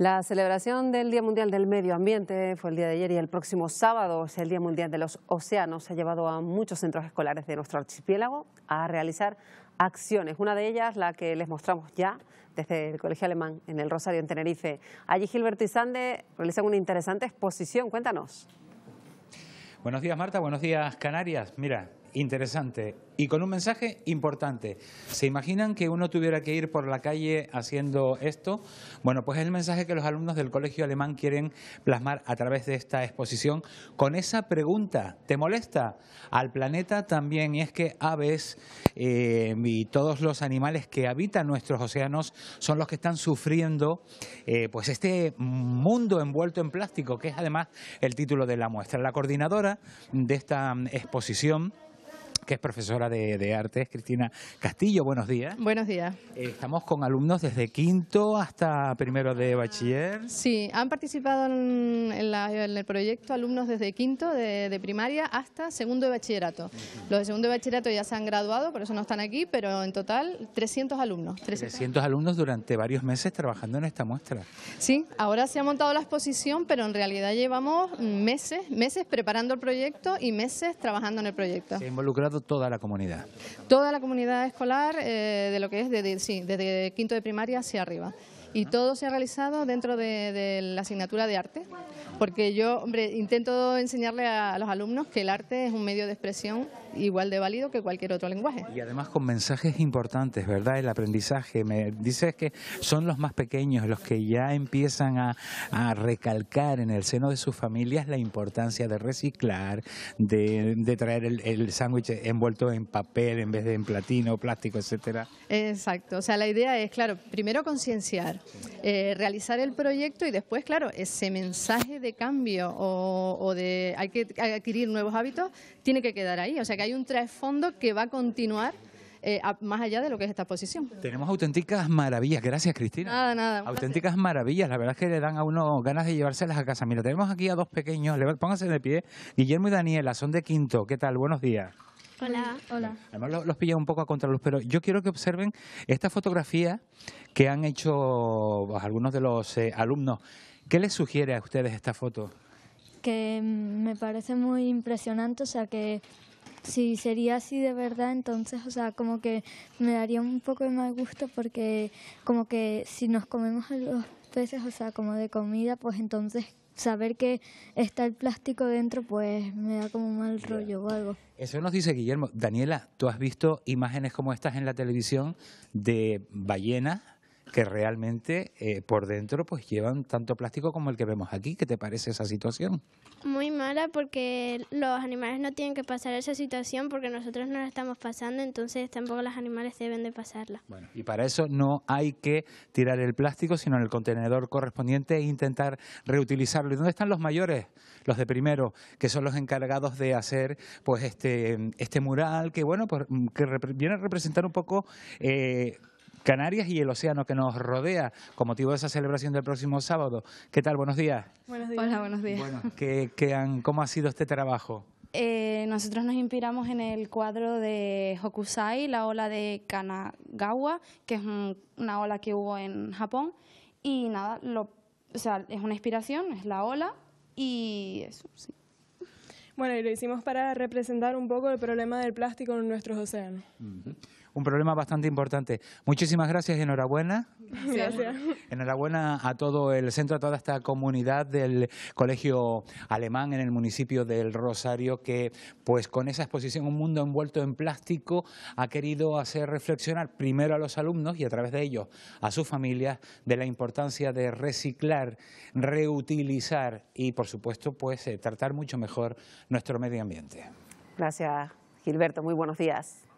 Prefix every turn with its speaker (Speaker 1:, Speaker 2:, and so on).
Speaker 1: La celebración del Día Mundial del Medio Ambiente fue el día de ayer y el próximo sábado es el Día Mundial de los Océanos. Se Ha llevado a muchos centros escolares de nuestro archipiélago a realizar acciones. Una de ellas, la que les mostramos ya desde el Colegio Alemán en el Rosario, en Tenerife. Allí Gilberto y Sande realizan una interesante exposición. Cuéntanos.
Speaker 2: Buenos días, Marta. Buenos días, Canarias. Mira, interesante y con un mensaje importante. ¿Se imaginan que uno tuviera que ir por la calle haciendo esto? Bueno, pues es el mensaje que los alumnos del Colegio Alemán quieren plasmar a través de esta exposición con esa pregunta. ¿Te molesta? Al planeta también. Y es que aves eh, y todos los animales que habitan nuestros océanos son los que están sufriendo eh, pues este mundo envuelto en plástico, que es además el título de la muestra. La coordinadora de esta mm, exposición que es profesora de, de artes, Cristina Castillo. Buenos días.
Speaker 1: Buenos días.
Speaker 2: Eh, estamos con alumnos desde quinto hasta primero de bachiller.
Speaker 1: Sí, han participado en, el proyecto alumnos desde quinto de, primaria hasta segundo de bachillerato. Los de segundo de bachillerato ya se han graduado, por eso no están aquí, pero en total 300 alumnos. 300,
Speaker 2: alumnos durante varios meses trabajando en esta muestra.
Speaker 1: Sí, ahora se ha montado la exposición, pero en realidad llevamos meses, meses preparando el proyecto y meses trabajando en el proyecto.
Speaker 2: involucrado toda la comunidad?
Speaker 1: Toda la comunidad escolar, eh, de lo que es desde quinto de primaria hacia arriba y todo se ha realizado dentro de, la asignatura de arte, porque yo hombre, intento enseñarle a los alumnos que el arte es un medio de expresión igual de válido que cualquier otro lenguaje.
Speaker 2: Y además con mensajes importantes, ¿verdad? El aprendizaje, me dices que son los más pequeños los que ya empiezan a, a recalcar en el seno de sus familias la importancia de reciclar, de, traer el, sándwich envuelto en papel en vez de en platino, plástico, etcétera.
Speaker 1: Exacto, o sea, la idea es, claro, primero concienciar eh, realizar el proyecto y después, claro, ese mensaje de cambio o, de hay que adquirir nuevos hábitos tiene que quedar ahí. O sea que hay un trasfondo que va a continuar. Eh, más allá de lo que es esta posición
Speaker 2: Tenemos auténticas maravillas, gracias Cristina. Nada, nada. Auténticas maravillas, la verdad es que le dan a uno ganas de llevárselas a casa. Mira, tenemos aquí a dos pequeños, pónganse de pie, Guillermo y Daniela, son de quinto, ¿qué tal? Buenos días. Hola. Hola. Además los, los pillé un poco a contraluz, pero yo quiero que observen esta fotografía que han hecho pues, algunos de los eh, alumnos. ¿Qué les sugiere a ustedes esta foto? Que mm, me parece muy impresionante, o sea que si sería así de verdad, entonces, o sea, como que me daría un poco de mal gusto porque como que si nos comemos algo peces, o sea, como de comida, pues entonces saber que está el plástico dentro, pues me da como mal rollo o algo. Eso nos dice Guillermo. Daniela, ¿tú has visto imágenes como estas en la televisión de ballenas que realmente eh, por dentro pues llevan tanto plástico como el que vemos aquí. ¿Qué te parece esa situación?
Speaker 1: Muy mala porque los animales no tienen que pasar esa situación porque nosotros no la estamos pasando, entonces tampoco los animales deben de pasarla. Bueno,
Speaker 2: y para eso no hay que tirar el plástico, sino en el contenedor correspondiente e intentar reutilizarlo. ¿Y dónde están los mayores? Los de primero, que son los encargados de hacer pues este, este mural que bueno, pues, mm, que viene a representar un poco eh, Canarias y el océano que nos rodea con motivo de esa celebración del próximo sábado. ¿Qué tal? Buenos días.
Speaker 1: Buenos días. Hola, buenos días.
Speaker 2: Bueno, ¿Cómo ha sido este trabajo?
Speaker 1: Eh, nosotros nos inspiramos en el cuadro de Hokusai, la ola de Kanagawa, que es una ola que hubo en Japón. Y nada, lo, o sea, es una inspiración, es la ola y eso, Bueno, y lo hicimos para representar un poco el problema del plástico en nuestros océanos
Speaker 2: un problema bastante importante. Muchísimas gracias y enhorabuena. Gracias. Enhorabuena a todo el centro, a toda esta comunidad del Colegio Alemán en el municipio del Rosario que pues con esa exposición Un mundo envuelto en plástico ha querido hacer reflexionar primero a los alumnos y a través de ellos a sus familias de la importancia de reciclar, reutilizar y por supuesto pues eh, tratar mucho mejor nuestro medio ambiente.
Speaker 1: Gracias Gilberto, muy buenos días.